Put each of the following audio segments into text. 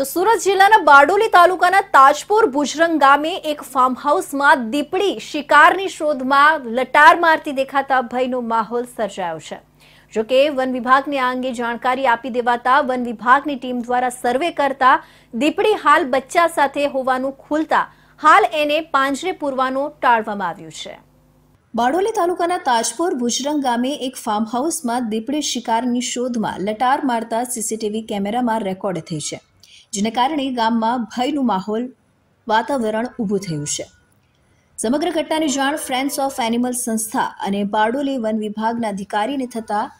તો સુરત જિલ્લાના બારડોલી તાલુકાના તાજપુર ભુજરંગ ગામે એક ફાર્મ હાઉસમાં દીપડી શિકારની શોધમાં લટાર મારતી દેખાતા ભયનો માહોલ સર્જાયો છે જોકે વન વિભાગને આ અંગે જાણકારી આપી દેવાતા વન વિભાગની ટીમ દ્વારા સર્વે કરતા દીપડી હાલ બચ્ચા સાથે હોવાનું ખુલતા હાલ એને પાંજરે પૂરવાનું ટાળવામાં આવ્યું છે બારડોલી તાલુકાના તાજપુર ભુજરંગ ગામે એક ફાર્મ હાઉસમાં દીપડી શિકારની શોધમાં લટાર મારતા સીસીટીવી કેમેરામાં રેકોર્ડ થઈ છે જેને કારણે ગામમાં ભયનું માહોલ વાતાવરણ ઊભું થયું છે સમગ્ર ઘટનાની જાણ ફ્રેન્ડ્સ ઓફ એનિમલ સંસ્થા અને બારડોલી વન વિભાગના અધિકારીને થતાં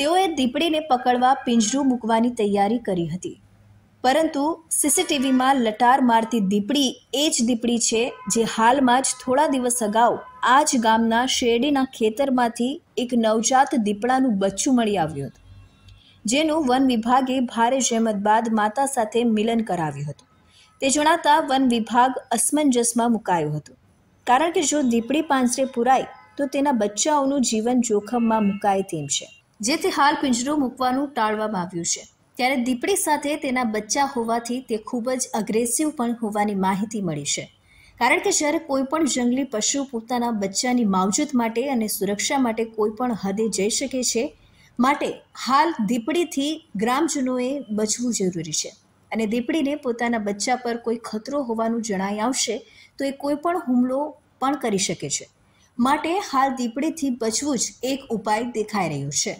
તેઓએ દીપડીને પકડવા પિંજરું મૂકવાની તૈયારી કરી હતી પરંતુ સીસીટીવીમાં લટાર મારતી દીપડી એ જ દીપડી છે જે હાલમાં જ થોડા દિવસ અગાઉ આ જ ગામના શેરડીના ખેતરમાંથી એક નવજાત દીપડાનું બચ્ચું મળી આવ્યું હતું જેનું વન વિભાગે ભારે જહેમત બાદ માતા સાથે મિલન કરાવ્યું હતું તે જણાતા વન વિભાગ અસમંજસમાં મુકાયું હતું કારણ કે જો દીપડી પાંજરે પુરાય તો તેના બચ્ચાઓનું જીવન જોખમમાં મુકાય તેમ છે જેથી હાલ પિંજરું મૂકવાનું ટાળવામાં આવ્યું છે ત્યારે દીપડી સાથે તેના બચ્ચા હોવાથી તે ખૂબ જ અગ્રેસિવ પણ હોવાની માહિતી મળી છે કારણ કે જ્યારે કોઈ પણ જંગલી પશુ પોતાના બચ્ચાની માવજત માટે અને સુરક્ષા માટે કોઈ પણ હદે જઈ શકે છે માટે હાલ દીપડીથી ગ્રામજનોએ બચવું જરૂરી છે અને દીપડીને પોતાના બચ્ચા પર કોઈ ખતરો હોવાનું જણાઈ આવશે તો એ કોઈ પણ હુમલો પણ કરી શકે છે માટે હાલ દીપડીથી બચવું જ એક ઉપાય દેખાઈ રહ્યો છે